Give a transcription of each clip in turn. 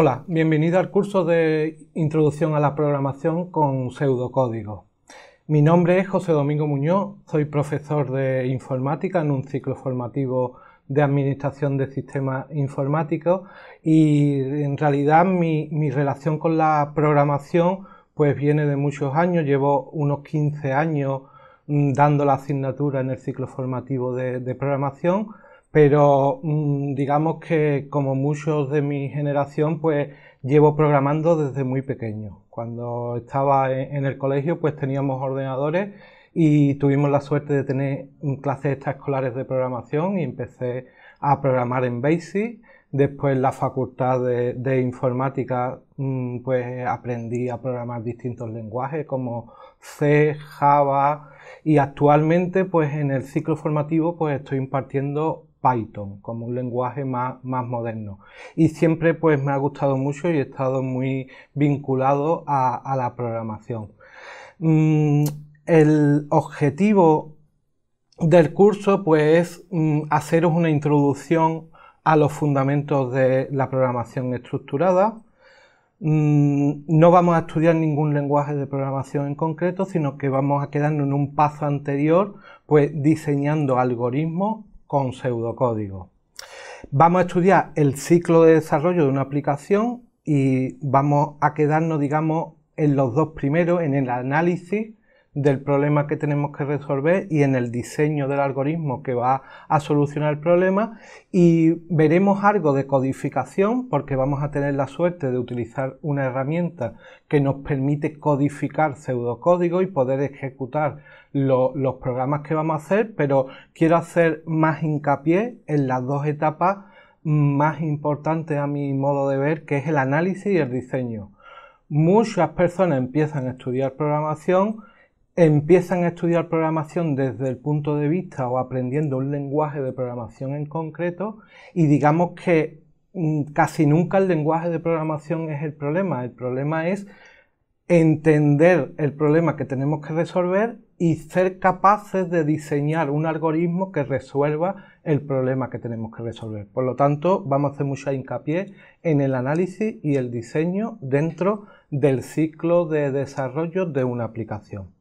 Hola, bienvenido al curso de Introducción a la Programación con Pseudocódigo. Mi nombre es José Domingo Muñoz, soy profesor de informática en un ciclo formativo de Administración de Sistemas Informáticos y en realidad mi, relación con la programación pues viene de muchos años, llevo unos 15 años mm, dando la asignatura en el ciclo formativo de programación pero mm, digamos que como muchos de mi generación, pues llevo programando desde muy pequeño. Cuando estaba e-, en el colegio, pues teníamos ordenadores y tuvimos la suerte de tener clases extraescolares de programación y empecé a programar en BASIC. Después en la facultad de, de, informática mm, pues aprendí a programar distintos lenguajes como C, Java y actualmente pues en el ciclo formativo pues estoy impartiendo Python como un lenguaje más, moderno. Y siempre pues me ha gustado mucho y he estado muy vinculado a, la programación. Mm, el objetivo del curso pues es mm, haceros una introducción a los fundamentos de la programación estructurada. Mm, no vamos a estudiar ningún lenguaje de programación en concreto, sino que vamos a quedarnos en un paso anterior, pues diseñando algoritmos con pseudocódigo. Vamos a estudiar el ciclo de desarrollo de una aplicación y vamos a quedarnos, digamos, en los dos primeros, en el análisis del problema que tenemos que resolver y en el diseño del algoritmo que va a solucionar el problema y veremos algo de codificación porque vamos a tener la suerte de utilizar una herramienta que nos permite codificar pseudocódigo y poder ejecutar los programas que vamos a hacer, pero quiero hacer más hincapié en las dos etapas más importantes a mi modo de ver, que es el análisis y el diseño. Muchas personas empiezan a estudiar programación empiezan a estudiar programación desde el punto de vista o aprendiendo un lenguaje de programación en concreto y digamos que mm, casi nunca el lenguaje de programación es el problema, el problema es entender el problema que tenemos que resolver y ser capaces de diseñar un algoritmo que resuelva el problema que tenemos que resolver. Por lo tanto, vamos a hacer mucha hincapié en el análisis y el diseño dentro del ciclo de desarrollo de una aplicación.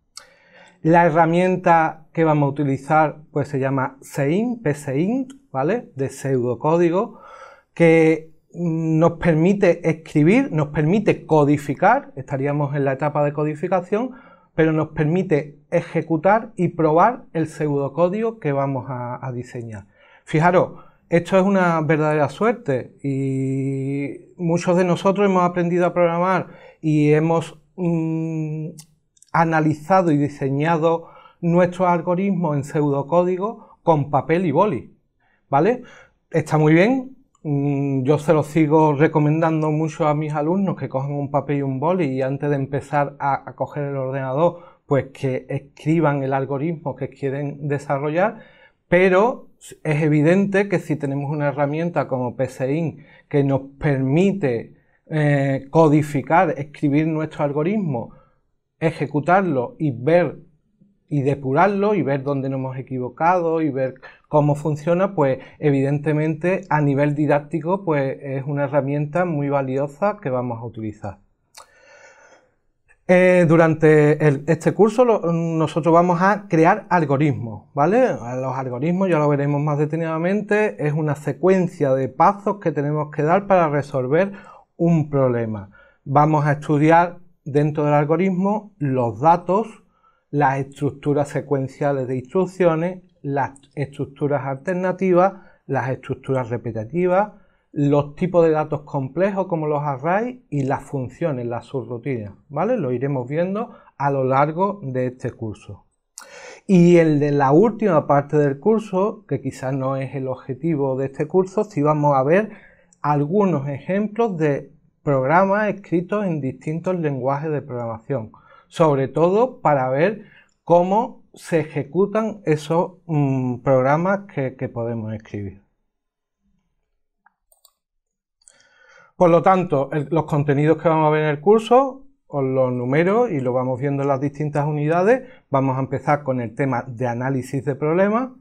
La herramienta que vamos a utilizar pues se llama SEINT, PSEINT, ¿vale? De pseudocódigo, que mm, nos permite escribir, nos permite codificar, estaríamos en la etapa de codificación, pero nos permite ejecutar y probar el pseudocódigo que vamos a, diseñar. Fijaros, esto es una verdadera suerte y muchos de nosotros hemos aprendido a programar y hemos mm, analizado y diseñado nuestro algoritmo en pseudocódigo con papel y boli. ¿Vale? Está muy bien. Mm, yo se lo sigo recomendando mucho a mis alumnos que cojan un papel y un boli y antes de empezar a, coger el ordenador, pues que escriban el algoritmo que quieren desarrollar. Pero es evidente que si tenemos una herramienta como PCIN que nos permite eh, codificar, escribir nuestro algoritmo ejecutarlo y ver y depurarlo y ver dónde nos hemos equivocado y ver cómo funciona, pues evidentemente a nivel didáctico pues es una herramienta muy valiosa que vamos a utilizar. Eh, durante este curso nosotros vamos a crear algoritmos, ¿vale? Los algoritmos ya lo veremos más detenidamente, es una secuencia de pasos que tenemos que dar para resolver un problema. Vamos a estudiar dentro del algoritmo los datos, las estructuras secuenciales de instrucciones, las estructuras alternativas, las estructuras repetitivas, los tipos de datos complejos como los arrays y las funciones, las subrutinas, ¿vale? Lo iremos viendo a lo largo de este curso. Y el de la última parte del curso, que quizás no es el objetivo de este curso, si vamos a ver algunos ejemplos de programas escritos en distintos lenguajes de programación, sobre todo para ver cómo se ejecutan esos mm, programas que, podemos escribir. Por lo tanto, los contenidos que vamos a ver en el curso os los números y lo vamos viendo en las distintas unidades. Vamos a empezar con el tema de análisis de problemas,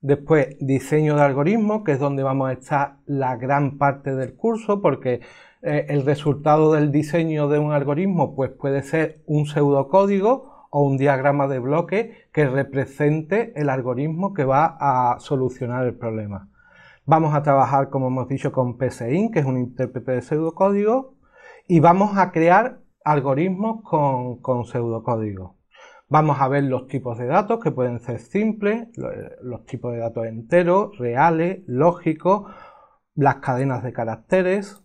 después diseño de algoritmos, que es donde vamos a estar la gran parte del curso, porque eh, el resultado del diseño de un algoritmo pues puede ser un pseudocódigo o un diagrama de bloque que represente el algoritmo que va a solucionar el problema. Vamos a trabajar, como hemos dicho, con PSIN, que es un intérprete de pseudocódigo, y vamos a crear algoritmos con, con pseudocódigo. Vamos a ver los tipos de datos que pueden ser simples, eh, los tipos de datos enteros, reales, lógicos, las cadenas de caracteres,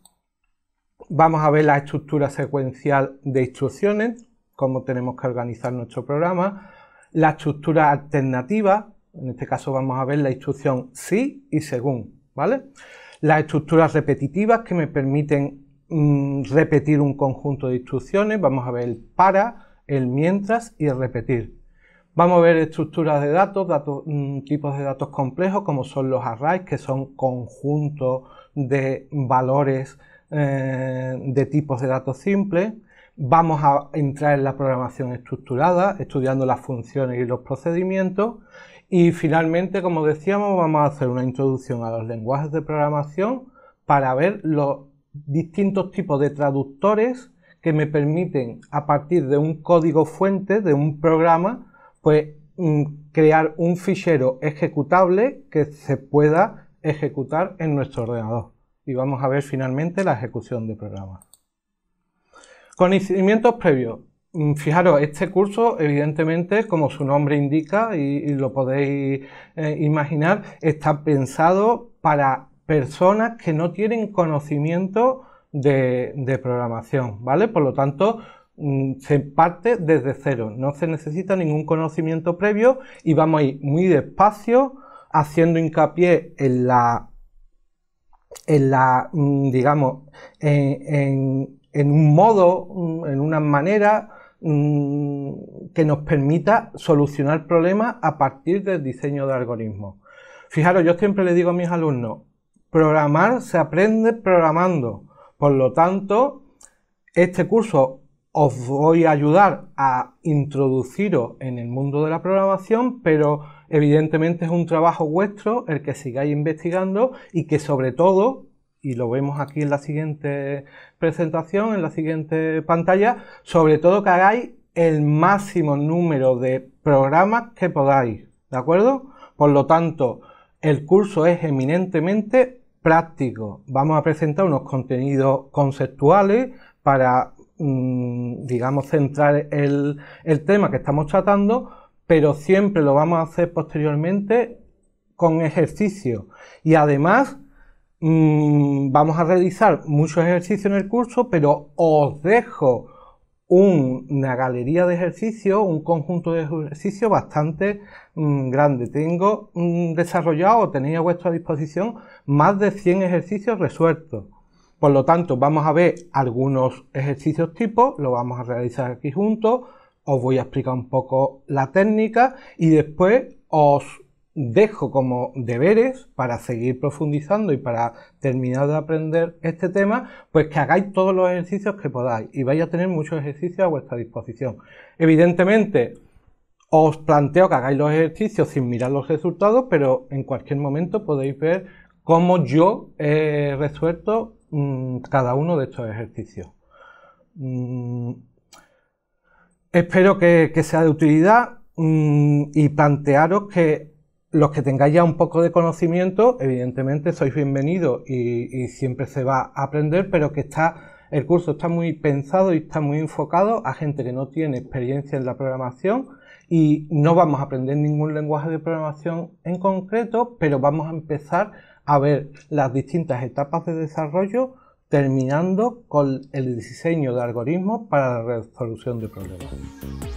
Vamos a ver la estructura secuencial de instrucciones, cómo tenemos que organizar nuestro programa, la estructura alternativa, en este caso vamos a ver la instrucción sí y según, ¿vale? Las estructuras repetitivas que me permiten mm, repetir un conjunto de instrucciones, vamos a ver el para, el mientras y el repetir. Vamos a ver estructuras de datos, mm, tipos de datos complejos como son los arrays, que son conjuntos de valores eh, de tipos de datos simples. Vamos a entrar en la programación estructurada, estudiando las funciones y los procedimientos. Y finalmente, como decíamos, vamos a hacer una introducción a los lenguajes de programación para ver los distintos tipos de traductores que me permiten, a partir de un código fuente, de un programa, pues mm, crear un fichero ejecutable que se pueda ejecutar en nuestro ordenador y vamos a ver finalmente la ejecución de programas. Conocimientos previos. Mm, fijaros, este curso, evidentemente, como su nombre indica y, lo podéis eh, imaginar, está pensado para personas que no tienen conocimiento de, de programación, ¿vale? Por lo tanto, mm, se parte desde cero, no se necesita ningún conocimiento previo y vamos a ir muy despacio haciendo hincapié en la en la, mm, digamos, un modo, mm, en una manera mm, que nos permita solucionar problemas a partir del diseño de algoritmos. Fijaros, yo siempre le digo a mis alumnos, programar se aprende programando. Por lo tanto, este curso os voy a ayudar a introduciros en el mundo de la programación, pero Evidentemente es un trabajo vuestro el que sigáis investigando y que sobre todo, y lo vemos aquí en la siguiente presentación, en la siguiente pantalla, sobre todo que hagáis el máximo número de programas que podáis, ¿de acuerdo? Por lo tanto, el curso es eminentemente práctico. Vamos a presentar unos contenidos conceptuales para, mm, digamos, centrar el, el tema que estamos tratando, pero siempre lo vamos a hacer posteriormente con ejercicio. Y además mm, vamos a realizar muchos ejercicios en el curso, pero os dejo una galería de ejercicios, un conjunto de ejercicios bastante mm, grande. Tengo mm, desarrollado desarrollado, tenéis a vuestra disposición más de 100 ejercicios resueltos. Por lo tanto, vamos a ver algunos ejercicios tipo, lo vamos a realizar aquí juntos, os voy a explicar un poco la técnica y después os dejo como deberes para seguir profundizando y para terminar de aprender este tema, pues que hagáis todos los ejercicios que podáis y vais a tener muchos ejercicios a vuestra disposición. Evidentemente, os planteo que hagáis los ejercicios sin mirar los resultados, pero en cualquier momento podéis ver cómo yo he resuelto mm, cada uno de estos ejercicios. Mm, Espero que, sea de utilidad mm, y plantearos que los que tengáis ya un poco de conocimiento, evidentemente sois bienvenidos y, y, siempre se va a aprender, pero que está el curso está muy pensado y está muy enfocado a gente que no tiene experiencia en la programación y no vamos a aprender ningún lenguaje de programación en concreto, pero vamos a empezar a ver las distintas etapas de desarrollo terminando con el diseño de algoritmos para la resolución de problemas.